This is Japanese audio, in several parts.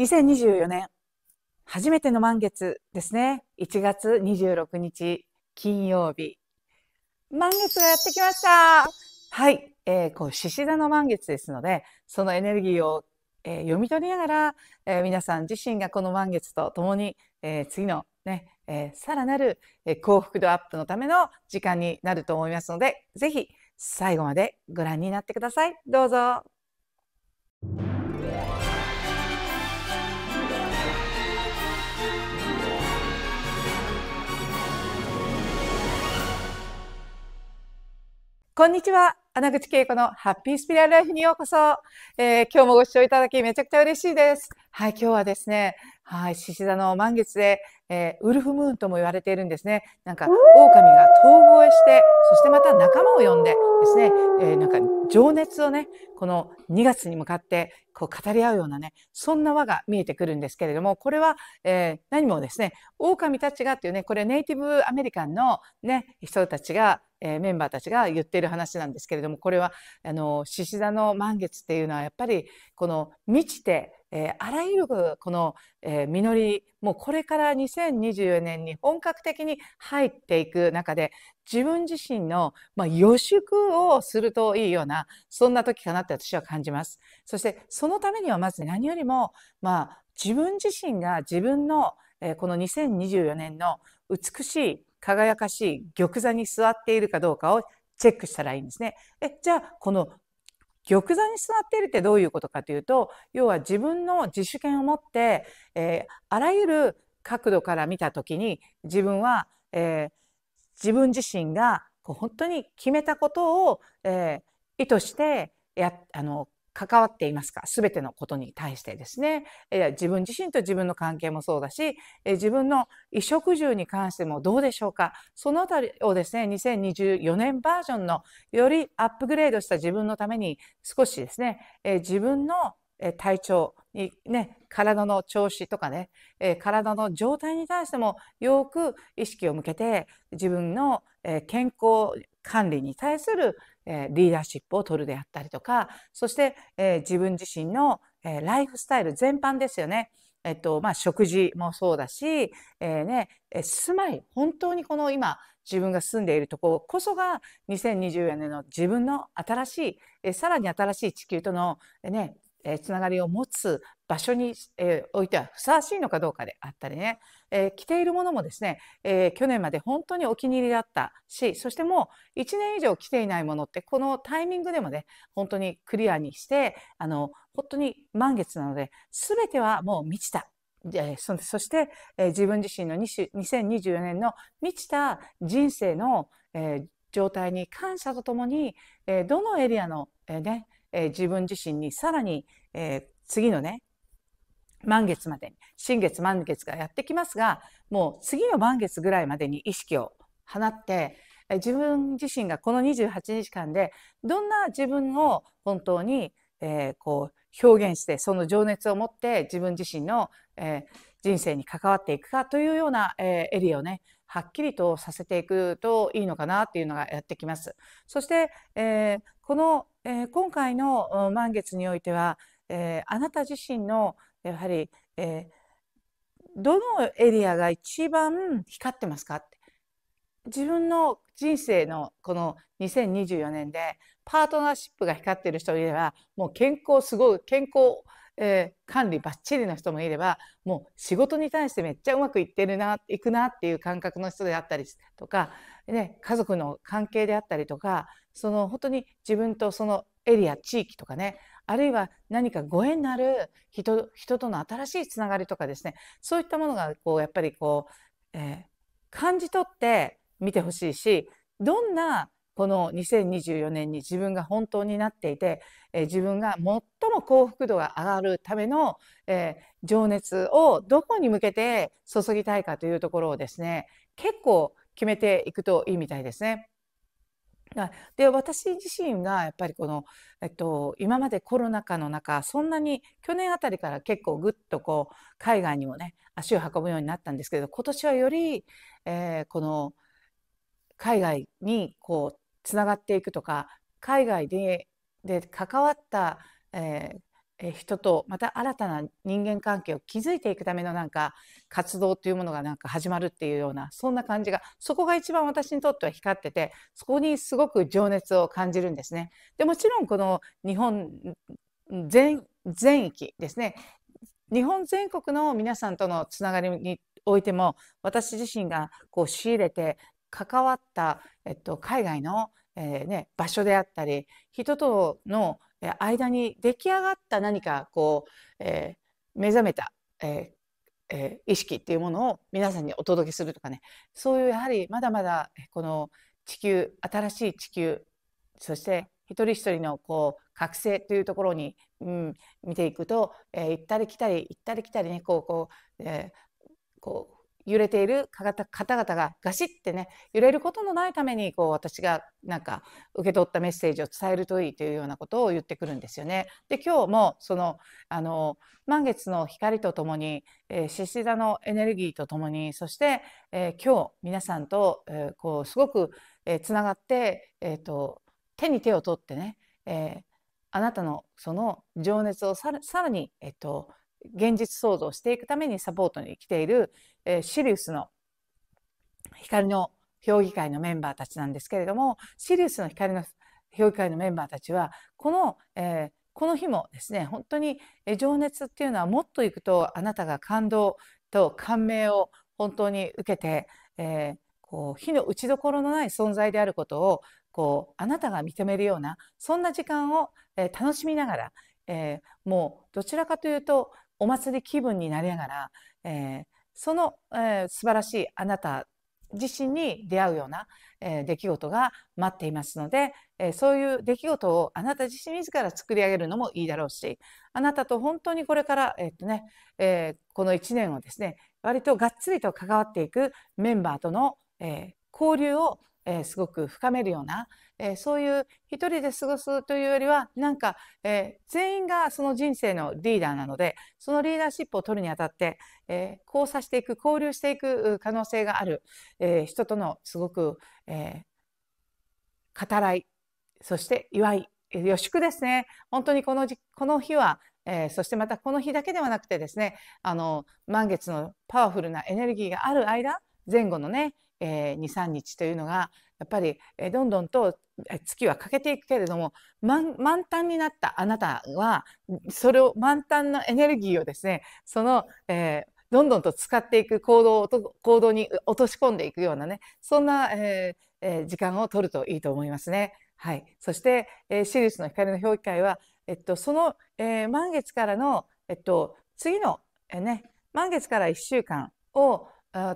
2024年初めての満月ですね1月26日金曜日満月がやってきましたはい、えー、こう獅子座の満月ですのでそのエネルギーを、えー、読み取りながら、えー、皆さん自身がこの満月とともに、えー、次のね、えー、さらなる、え幸福度アップのための時間になると思いますのでぜひ最後までご覧になってくださいどうぞこんにちは。穴口恵子のハッピースピラルライフにようこそ、えー、今日もご視聴いただきめちゃくちゃ嬉しいです。はい、今日はですね、はい、獅子座の満月で、えー、ウルフムーンとも言われているんですね。なんか、狼が遠吠えして、そしてまた仲間を呼んでですね、えー、なんか情熱をね、この2月に向かってこう語り合うようなね、そんな輪が見えてくるんですけれども、これは、えー、何もですね、狼たちがっていうね、これネイティブアメリカンのね、人たちが、えメンバーたちが言っている話なんですけれども、これは、あの、獅子座の満月っていうのは、やっぱり、この満ちて、えー、あらゆるこの、えー、実りもうこれから2024年に本格的に入っていく中で自分自身の、まあ、予祝をするといいようなそんな時かなって私は感じます。そしてそのためにはまず何よりも、まあ、自分自身が自分の、えー、この2024年の美しい輝かしい玉座に座っているかどうかをチェックしたらいいんですね。えじゃあこの玉座に座っているってどういうことかというと要は自分の自主権を持って、えー、あらゆる角度から見た時に自分は、えー、自分自身がこう本当に決めたことを、えー、意図してやあの関わっていますか全てのことに対してですね、えー、自分自身と自分の関係もそうだし、えー、自分の衣食住に関してもどうでしょうかそのあたりをですね2024年バージョンのよりアップグレードした自分のために少しですね、えー、自分の体調にね体の調子とかね、え体の状態に対してもよく意識を向けて自分の、え健康管理に対するリーダーシップを取るであったりとか、そして、えー、自分自身の、えー、ライフスタイル全般ですよね。えっと、まあ、食事もそうだし、えー、ね、住まい、本当にこの今、自分が住んでいるところこそが2024年の自分の新しい、えさらに新しい地球との、ね、えー、つながりを持つ場所に、えー、おいてはふさわしいのかどうかであったりね、えー、着ているものもですね、えー、去年まで本当にお気に入りだったしそしてもう1年以上着ていないものってこのタイミングでもね本当にクリアにしてあの本当に満月なので全てはもう満ちた。そそして、えー、自分自身の2024年の満ちた人生の、えー、状態に感謝とともに、えー、どのエリアの、えーね、えー、自分自身にさらに、えー、次のね満月までに新月満月がやってきますがもう次の満月ぐらいまでに意識を放って自分自身がこの28日間でどんな自分を本当に、えー、こう表現してその情熱を持って自分自身の、えー、人生に関わっていくかというような、えー、エリアをねはっきりとさせていくといいのかなっていうのがやってきます。そして、えー、この、えー、今回の満月においては、えー、あなた自身のやはり、えどのエリアが一番光ってますかって自分の人生のこの2024年でパートナーシップが光ってる人いればもう健康すごい健康えー、管理ばっちりの人もいればもう仕事に対してめっちゃうまくいってるな行くなっていう感覚の人であったりとか、ね、家族の関係であったりとかその本当に自分とそのエリア地域とかねあるいは何かご縁のある人人との新しいつながりとかですねそういったものがこうやっぱりこう、えー、感じ取って見てほしいしどんなこの2024年に自分が本当になっていて、えー、自分が最も幸福度が上がるための、えー、情熱をどこに向けて注ぎたいかというところをですね結構決めていくといいみたいですね。で私自身がやっぱりこの、えっと、今までコロナ禍の中そんなに去年あたりから結構ぐっとこう海外にもね足を運ぶようになったんですけど今年はより、えー、この海外にこうつながっていくとか海外でで関わった、えー、人とまた新たな人間関係を築いていくためのなんか活動というものがなんか始まるっていうようなそんな感じがそこが一番私にとっては光っててそこにすごく情熱を感じるんですね。でもちろんこの日本全全域ですね日本全国の皆さんとのつながりにおいても私自身がこう仕入れて関わった、えっと、海外の、えーね、場所であったり人との間に出来上がった何かこう、えー、目覚めた、えーえー、意識っていうものを皆さんにお届けするとかねそういうやはりまだまだこの地球新しい地球そして一人一人のこう覚醒というところに、うん、見ていくと、えー、行ったり来たり行ったり来たりねこうこう、えー、こう揺れている方々がガシッてね揺れることのないためにこう私がなんか受け取ったメッセージを伝えるといいというようなことを言ってくるんですよね。で今日もそのあの満月の光とともに獅子、えー、座のエネルギーとともにそして、えー、今日皆さんと、えー、こうすごく、えー、つながって、えーと、手に手を取ってね、えー、あなたのその情熱をさらに、えーと現実創造していくためにサポートに来ている、えー、シリウスの光の評議会のメンバーたちなんですけれどもシリウスの光の評議会のメンバーたちはこの、えー、この日もですね本当に情熱っていうのはもっといくとあなたが感動と感銘を本当に受けて、えー、こう火の打ちどころのない存在であることをこうあなたが認めるようなそんな時間を、えー、楽しみながら、えー、もうどちらかというとお祭り気分になりながら、えー、その、えー、素晴らしいあなた自身に出会うような、えー、出来事が待っていますので、えー、そういう出来事をあなた自身自ら作り上げるのもいいだろうしあなたと本当にこれから、えー、っとねえー、この1年をですね割とがっつりと関わっていくメンバーとの、え交流をえー、すごく深めるような、えー、そういう一人で過ごすというよりはなんか、えー、全員がその人生のリーダーなのでそのリーダーシップを取るにあたって、えー、交差していく交流していく可能性がある、えー、人とのすごく、えー、語らいそして祝い予祝ですね本当にこのこの日はえー、そしてまたこの日だけではなくてですねあの満月のパワフルなエネルギーがある間前後のね、えー、23日というのがやっぱり、えー、どんどんと月は欠けていくけれども満満タンになったあなたはそれを満タンのエネルギーをですねその、えー、どんどんと使っていく行動を行動に落とし込んでいくようなねそんな、えーえー、時間を取るといいと思いますね。はい、そして、えー、シリウスの光の表記会は、えっと、その、えー、満月からの、えっと、次の、えー、ね、満月から1週間を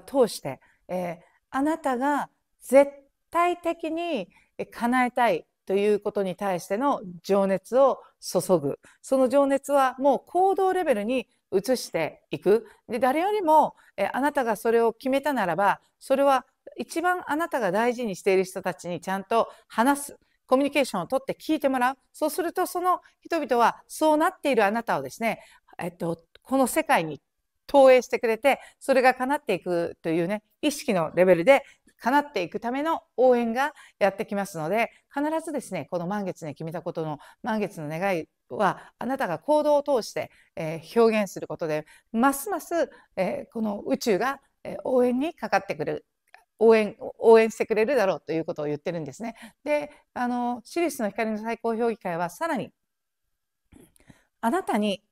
通して、えー、あなたが絶対的に叶えたいということに対しての情熱を注ぐ。その情熱はもう行動レベルに移していく。で、誰よりもえあなたがそれを決めたならば、それは一番あなたが大事にしている人たちにちゃんと話す。コミュニケーションをとって聞いてもらう。そうすると、その人々はそうなっているあなたをですね、えっと、この世界に投影してくれて、それが叶っていくというね、意識のレベルで叶っていくための応援がやってきますので、必ずですね、この満月に決めたことの満月の願いはあなたが行動を通して、えー、表現することでますます、えー、この宇宙が、えー、応援にかかってくる応援応援してくれるだろうということを言ってるんですね。であの私立の光の最高評議会はさらにあなたに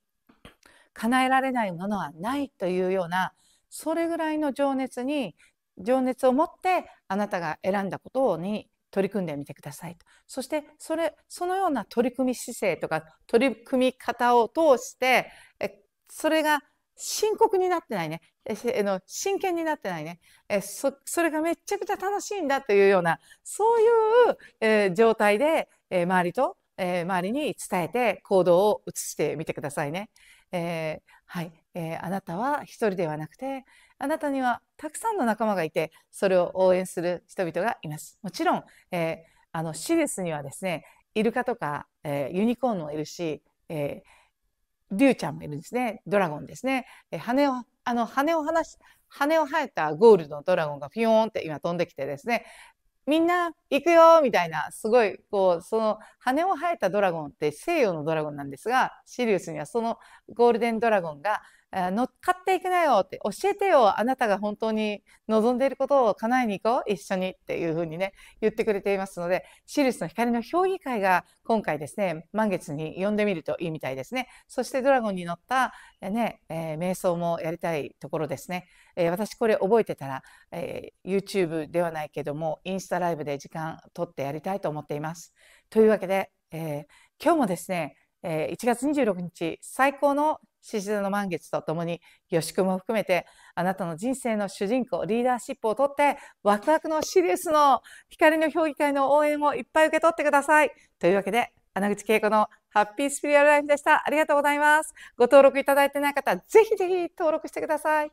叶えられないものはないというようなそれぐらいの情熱に情熱を持ってあなたが選んだことに取り組んでみてくださいとそしてそれそのような取り組み姿勢とか取り組み方を通してえそれが深刻になってないねえの真剣になってないねえそれがめちゃくちゃ楽しいんだというようなそういう、えー、状態で、えー、周りと、えー、周りに伝えて行動を移してみてくださいね。えー、はい、えー、あなたは一人ではなくて、あなたにはたくさんの仲間がいて、それを応援する人々がいます。もちろん、えー、あの、シリスにはですね、イルカとか、えー、ユニコーンもいるし、えー、リュウちゃんもいるんですね。ドラゴンですね。えー、羽を、あの、羽を離し、羽を生えたゴールドのドラゴンがピヨーンって今飛んできてですね、みんな行くよみたいな、すごい、こう、その羽を生えたドラゴンって西洋のドラゴンなんですが、シリウスにはそのゴールデンドラゴンが乗っかっていきなよって教えてよあなたが本当に望んでいることを叶えに行こう一緒にっていうふうにね言ってくれていますのでシリウスの光の評議会が今回ですね満月に呼んでみるといいみたいですねそしてドラゴンに乗ったね、えー、瞑想もやりたいところですね、えー、私これ覚えてたら、えー、YouTube ではないけどもインスタライブで時間取ってやりたいと思っていますというわけで、え今日もですね、1月26日最高の獅子座の満月とともに、予祝も含めて、あなたの人生の主人公、リーダーシップをとって、ワクワクのシリウスの光の評議会の応援をいっぱい受け取ってください。というわけで、穴口恵子のハッピースピリアルライフでした。ありがとうございます。ご登録いただいてない方、ぜひぜひ登録してください。